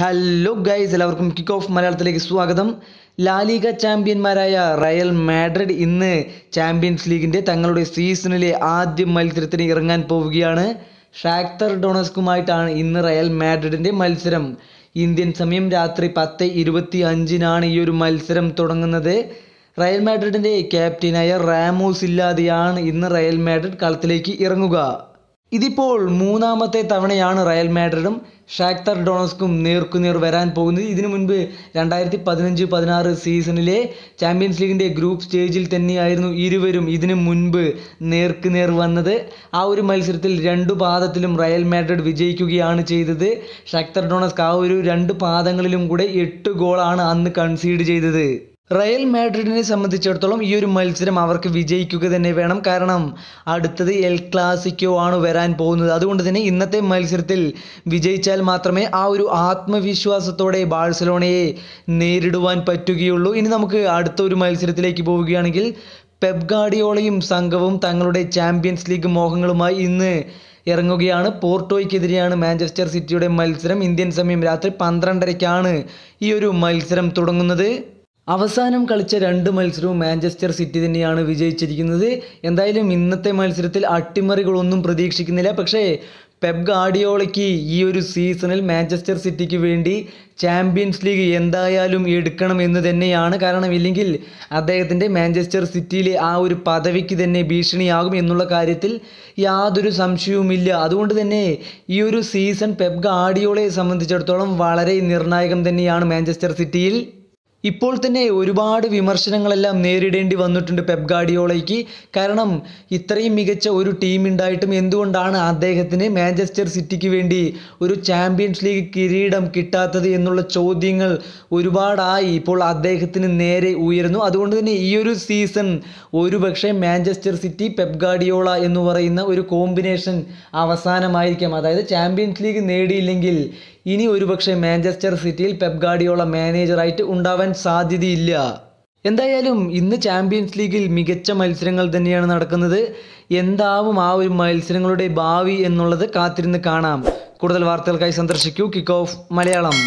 hello guys എല്ലാവർക്കും kick off മലയാളത്തിലേക്ക് സ്വാഗതം ലാലിക ചാമ്പ്യന്മാരായ റയൽ മാഡ്രിഡ് ഇന്ന് ചാമ്പ്യൻസ് ലീഗിൻ്റെ തങ്ങളുടെ സീസണിലെ ആദ്യ മത്സരത്തിന് ഇറങ്ങാൻ പോവുകയാണ് ഷാക്തർ ഡൊണസ്കുമായിട്ടാണ് ഇന്ന് റയൽ മാഡ്രിഡിൻ്റെ മത്സരം ഇന്ത്യൻ സമയം രാത്രി പത്ത് ഇരുപത്തി അഞ്ചിനാണ് ഈ ഒരു മത്സരം തുടങ്ങുന്നത് റയൽ മാഡ്രിഡിൻ്റെ ക്യാപ്റ്റനായ റാമോസ് ഇല്ലാതെയാണ് ഇന്ന് റയൽ മാഡ്രിഡ് കളത്തിലേക്ക് ഇറങ്ങുക ഇതിപ്പോൾ മൂന്നാമത്തെ തവണയാണ് റയൽ മാഡ്രിഡും ഷാക്തർ ഡോണസ്കും നേർക്കുനേർ വരാൻ പോകുന്നത് ഇതിനു മുൻപ് രണ്ടായിരത്തി പതിനഞ്ച് പതിനാറ് സീസണിലെ ചാമ്പ്യൻസ് ലീഗിൻ്റെ ഗ്രൂപ്പ് സ്റ്റേജിൽ തന്നെയായിരുന്നു ഇരുവരും ഇതിനു മുൻപ് നേർക്കുനേർ വന്നത് ആ ഒരു മത്സരത്തിൽ രണ്ടു പാദത്തിലും റയൽ മാഡ്രിഡ് വിജയിക്കുകയാണ് ചെയ്തത് ഷാക്തർ ഡോണസ്ക് ആ ഒരു രണ്ട് പാദങ്ങളിലും കൂടെ എട്ട് ഗോളാണ് അന്ന് കൺസീഡ് ചെയ്തത് റയൽ മാഡ്രിഡിനെ സംബന്ധിച്ചിടത്തോളം ഈ ഒരു മത്സരം അവർക്ക് വിജയിക്കുക തന്നെ വേണം കാരണം അടുത്തത് എൽ ക്ലാസിക്കോ ആണ് വരാൻ പോകുന്നത് അതുകൊണ്ട് തന്നെ ഇന്നത്തെ മത്സരത്തിൽ വിജയിച്ചാൽ മാത്രമേ ആ ഒരു ആത്മവിശ്വാസത്തോടെ ബാഴ്സലോണയെ നേരിടുവാൻ പറ്റുകയുള്ളൂ ഇനി നമുക്ക് അടുത്ത ഒരു മത്സരത്തിലേക്ക് പോവുകയാണെങ്കിൽ പെബ്ഗാഡിയോളയും സംഘവും തങ്ങളുടെ ചാമ്പ്യൻസ് ലീഗ് മോഹങ്ങളുമായി ഇന്ന് ഇറങ്ങുകയാണ് പോർട്ടോയ്ക്കെതിരെയാണ് മാഞ്ചസ്റ്റർ സിറ്റിയുടെ മത്സരം ഇന്ത്യൻ സമയം രാത്രി പന്ത്രണ്ടരയ്ക്കാണ് ഈ ഒരു മത്സരം തുടങ്ങുന്നത് അവസാനം കളിച്ച രണ്ട് മത്സരവും മാഞ്ചസ്റ്റർ സിറ്റി തന്നെയാണ് വിജയിച്ചിരിക്കുന്നത് എന്തായാലും ഇന്നത്തെ മത്സരത്തിൽ അട്ടിമറികളൊന്നും പ്രതീക്ഷിക്കുന്നില്ല പക്ഷേ പെബ് ഗാഡിയോളയ്ക്ക് ഈ ഒരു സീസണിൽ മാഞ്ചസ്റ്റർ സിറ്റിക്ക് വേണ്ടി ചാമ്പ്യൻസ് ലീഗ് എന്തായാലും എടുക്കണം എന്ന് തന്നെയാണ് കാരണം ഇല്ലെങ്കിൽ അദ്ദേഹത്തിൻ്റെ മാഞ്ചസ്റ്റർ സിറ്റിയിലെ ആ ഒരു പദവിക്ക് തന്നെ ഭീഷണിയാകും എന്നുള്ള കാര്യത്തിൽ യാതൊരു സംശയവുമില്ല അതുകൊണ്ട് തന്നെ ഈ ഒരു സീസൺ പെബ് ഗാഡിയോളയെ സംബന്ധിച്ചിടത്തോളം വളരെ നിർണായകം തന്നെയാണ് മാഞ്ചസ്റ്റർ സിറ്റിയിൽ ഇപ്പോൾ തന്നെ ഒരുപാട് വിമർശനങ്ങളെല്ലാം നേരിടേണ്ടി വന്നിട്ടുണ്ട് പെപ് ഗാഡിയോളയ്ക്ക് കാരണം ഇത്രയും മികച്ച ഒരു ടീം ഉണ്ടായിട്ടും എന്തുകൊണ്ടാണ് അദ്ദേഹത്തിന് മാഞ്ചസ്റ്റർ സിറ്റിക്ക് വേണ്ടി ഒരു ചാമ്പ്യൻസ് ലീഗ് കിരീടം കിട്ടാത്തത് എന്നുള്ള ചോദ്യങ്ങൾ ഒരുപാടായി ഇപ്പോൾ അദ്ദേഹത്തിന് നേരെ ഉയരുന്നു അതുകൊണ്ട് തന്നെ ഈ ഒരു സീസൺ ഒരുപക്ഷെ മാഞ്ചസ്റ്റർ സിറ്റി പെപ് ഗാഡിയോള എന്ന് പറയുന്ന ഒരു കോമ്പിനേഷൻ അവസാനമായിരിക്കാം അതായത് ചാമ്പ്യൻസ് ലീഗ് നേടിയില്ലെങ്കിൽ ഇനി ഒരുപക്ഷെ മാഞ്ചസ്റ്റർ സിറ്റിയിൽ പെപ് മാനേജറായിട്ട് ഉണ്ടാവാൻ സാധ്യതയില്ല എന്തായാലും ഇന്ന് ചാമ്പ്യൻസ് ലീഗിൽ മികച്ച മത്സരങ്ങൾ തന്നെയാണ് നടക്കുന്നത് എന്താവും ആ ഒരു മത്സരങ്ങളുടെ ഭാവി എന്നുള്ളത് കാത്തിരുന്ന് കാണാം കൂടുതൽ വാർത്തകൾക്കായി സന്ദർശിക്കൂ കിക്ക് ഓഫ് മലയാളം